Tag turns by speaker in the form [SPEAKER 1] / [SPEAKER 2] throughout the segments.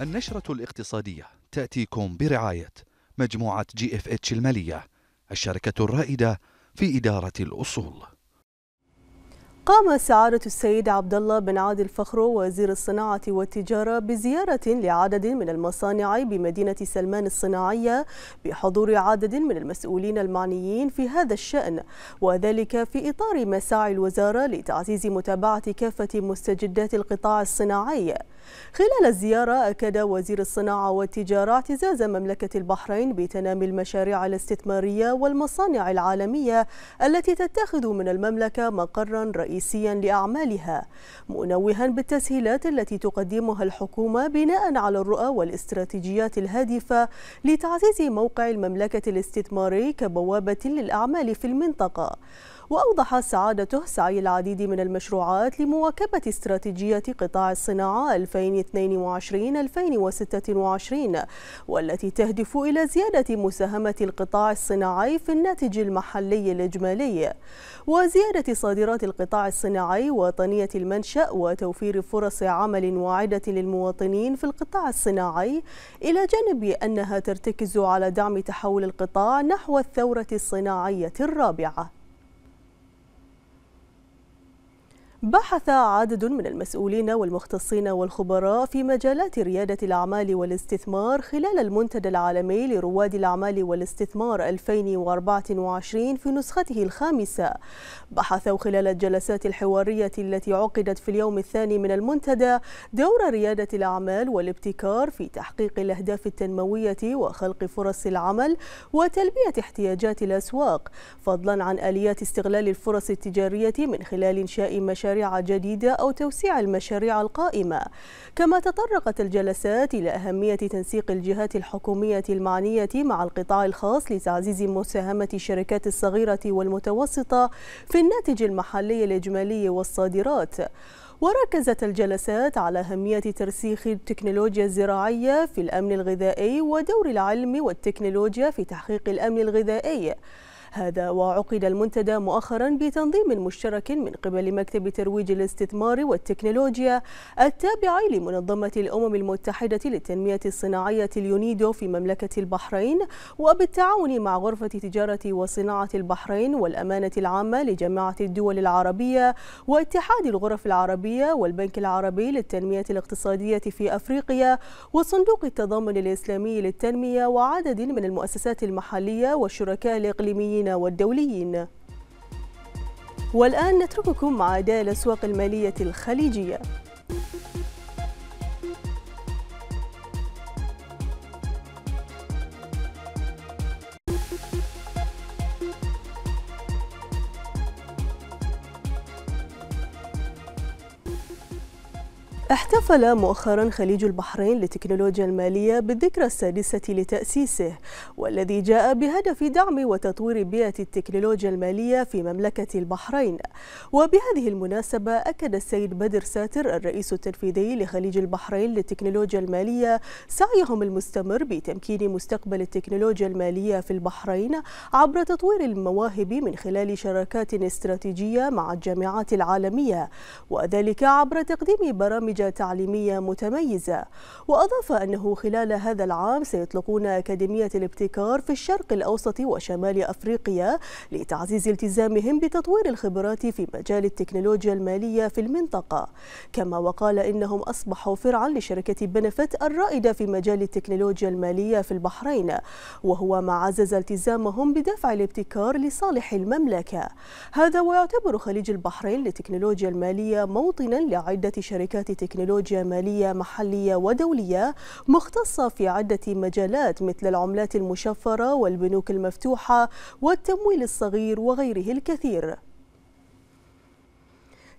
[SPEAKER 1] النشرة الاقتصادية تأتيكم برعاية مجموعة جي اف اتش المالية الشركة الرائدة في إدارة الأصول
[SPEAKER 2] قام سعادة السيد عبد الله بن عادل فخرو وزير الصناعة والتجارة بزيارة لعدد من المصانع بمدينة سلمان الصناعية بحضور عدد من المسؤولين المعنيين في هذا الشأن وذلك في إطار مساعي الوزارة لتعزيز متابعة كافة مستجدات القطاع الصناعي خلال الزيارة أكد وزير الصناعة والتجارة اعتزاز مملكة البحرين بتنامي المشاريع الاستثمارية والمصانع العالمية التي تتخذ من المملكة مقرا رئيسيا لأعمالها منوها بالتسهيلات التي تقدمها الحكومة بناء على الرؤى والاستراتيجيات الهادفة لتعزيز موقع المملكة الاستثماري كبوابة للأعمال في المنطقة وأوضح سعادته سعي العديد من المشروعات لمواكبة استراتيجية قطاع الصناعة 2022-2026 والتي تهدف إلى زيادة مساهمة القطاع الصناعي في الناتج المحلي الإجمالي وزيادة صادرات القطاع الصناعي وطنية المنشأ وتوفير فرص عمل واعدة للمواطنين في القطاع الصناعي إلى جانب أنها ترتكز على دعم تحول القطاع نحو الثورة الصناعية الرابعة بحث عدد من المسؤولين والمختصين والخبراء في مجالات ريادة الأعمال والاستثمار خلال المنتدى العالمي لرواد الأعمال والاستثمار 2024 في نسخته الخامسة بحثوا خلال الجلسات الحوارية التي عقدت في اليوم الثاني من المنتدى دور ريادة الأعمال والابتكار في تحقيق الأهداف التنموية وخلق فرص العمل وتلبية احتياجات الأسواق فضلا عن آليات استغلال الفرص التجارية من خلال إنشاء مشاريع مشاريع جديدة أو توسيع المشاريع القائمة كما تطرقت الجلسات إلى أهمية تنسيق الجهات الحكومية المعنية مع القطاع الخاص لتعزيز مساهمة الشركات الصغيرة والمتوسطة في الناتج المحلي الإجمالي والصادرات وركزت الجلسات على أهمية ترسيخ التكنولوجيا الزراعية في الأمن الغذائي ودور العلم والتكنولوجيا في تحقيق الأمن الغذائي هذا وعقد المنتدى مؤخرا بتنظيم مشترك من قبل مكتب ترويج الاستثمار والتكنولوجيا التابع لمنظمة الأمم المتحدة للتنمية الصناعية اليونيدو في مملكة البحرين وبالتعاون مع غرفة تجارة وصناعة البحرين والأمانة العامة لجامعة الدول العربية واتحاد الغرف العربية والبنك العربي للتنمية الاقتصادية في أفريقيا وصندوق التضامن الإسلامي للتنمية وعدد من المؤسسات المحلية والشركاء الإقليميين المحليين والدوليين والآن نترككم مع أداء الأسواق المالية الخليجية احتفل مؤخرا خليج البحرين للتكنولوجيا المالية بالذكرى السادسة لتأسيسه والذي جاء بهدف دعم وتطوير بيئة التكنولوجيا المالية في مملكة البحرين وبهذه المناسبة أكد السيد بدر ساتر الرئيس التنفيذي لخليج البحرين للتكنولوجيا المالية سعيهم المستمر بتمكين مستقبل التكنولوجيا المالية في البحرين عبر تطوير المواهب من خلال شراكات استراتيجية مع الجامعات العالمية وذلك عبر تقديم برامج برامج تعليمية متميزة وأضاف أنه خلال هذا العام سيطلقون أكاديمية الابتكار في الشرق الأوسط وشمال أفريقيا لتعزيز التزامهم بتطوير الخبرات في مجال التكنولوجيا المالية في المنطقة كما وقال إنهم أصبحوا فرعا لشركة بنفت الرائدة في مجال التكنولوجيا المالية في البحرين وهو ما عزز التزامهم بدفع الابتكار لصالح المملكة هذا ويعتبر خليج البحرين للتكنولوجيا المالية موطنا لعدة شركات تكنولوجيا مالية محلية ودولية مختصة في عدة مجالات مثل العملات المشفرة والبنوك المفتوحة والتمويل الصغير وغيره الكثير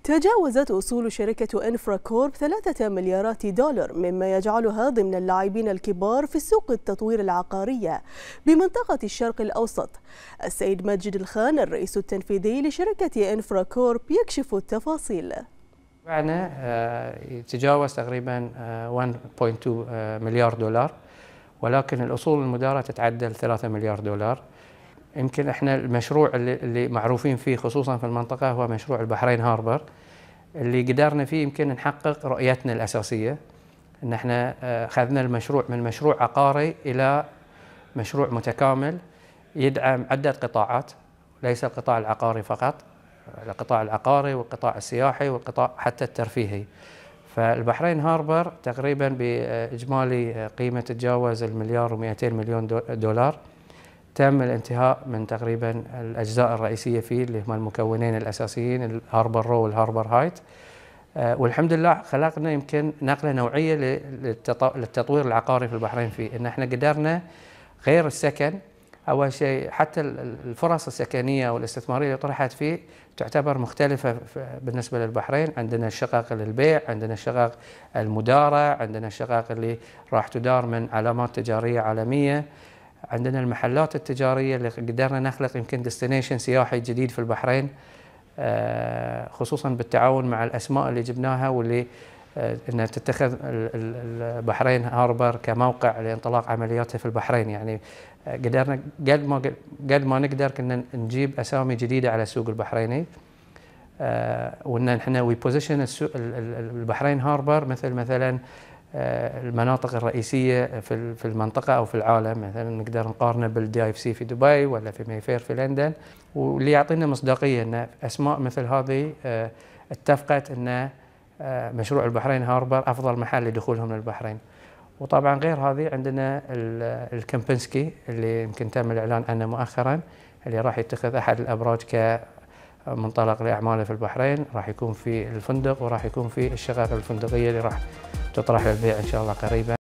[SPEAKER 2] تجاوزت أصول شركة إنفرا كورب 3 مليارات دولار مما يجعلها ضمن اللاعبين الكبار في سوق التطوير العقارية بمنطقة الشرق الأوسط السيد ماجد الخان الرئيس التنفيذي لشركة إنفرا كورب يكشف التفاصيل
[SPEAKER 1] تبعنا آه، يتجاوز تقريبا 1.2 آه، آه، مليار دولار ولكن الاصول المداره تتعدى 3 مليار دولار يمكن احنا المشروع اللي معروفين فيه خصوصا في المنطقه هو مشروع البحرين هاربر اللي قدرنا فيه يمكن نحقق رؤيتنا الاساسيه ان احنا اخذنا المشروع من مشروع عقاري الى مشروع متكامل يدعم عده قطاعات ليس القطاع العقاري فقط القطاع العقاري والقطاع السياحي والقطاع حتى الترفيهي فالبحرين هاربر تقريبا باجمالي قيمه تتجاوز المليار و200 مليون دولار تم الانتهاء من تقريبا الاجزاء الرئيسيه فيه اللي هم المكونين الاساسيين الهاربر رو والهاربر هايت آه، والحمد لله خلقنا يمكن نقله نوعيه للتطوير العقاري في البحرين فيه ان احنا قدرنا غير السكن أول شيء حتى الفرص السكنية والاستثمارية اللي طرحت فيه تعتبر مختلفة بالنسبة للبحرين عندنا الشقق للبيع عندنا الشقق المدارة عندنا الشقق اللي راح تدار من علامات تجارية عالمية عندنا المحلات التجارية اللي قدرنا نخلق يمكن ديستنيشن سياحي جديد في البحرين آه، خصوصا بالتعاون مع الأسماء اللي جبناها واللي آه، انها تتخذ البحرين هاربر كموقع لانطلاق عملياتها في البحرين يعني آه، قدرنا قد ما قد ما نقدر كنا نجيب اسامي جديده على السوق البحريني آه، وان احنا وي بوزيشن البحرين هاربر مثل مثلا المناطق الرئيسيه في في المنطقه او في العالم مثلا نقدر نقارنه بالدي اف سي في دبي ولا في مايفير في لندن واللي يعطينا مصداقيه ان اسماء مثل هذه اتفقت انه آه، مشروع البحرين هاربر افضل محل لدخولهم للبحرين وطبعا غير هذه عندنا الكمبنسكي اللي يمكن تم الاعلان عنه مؤخرا اللي راح يتخذ احد الابراج كمنطلق لاعماله في البحرين راح يكون في الفندق وراح يكون في الشقق الفندقيه اللي راح تطرح للبيع ان شاء الله قريبا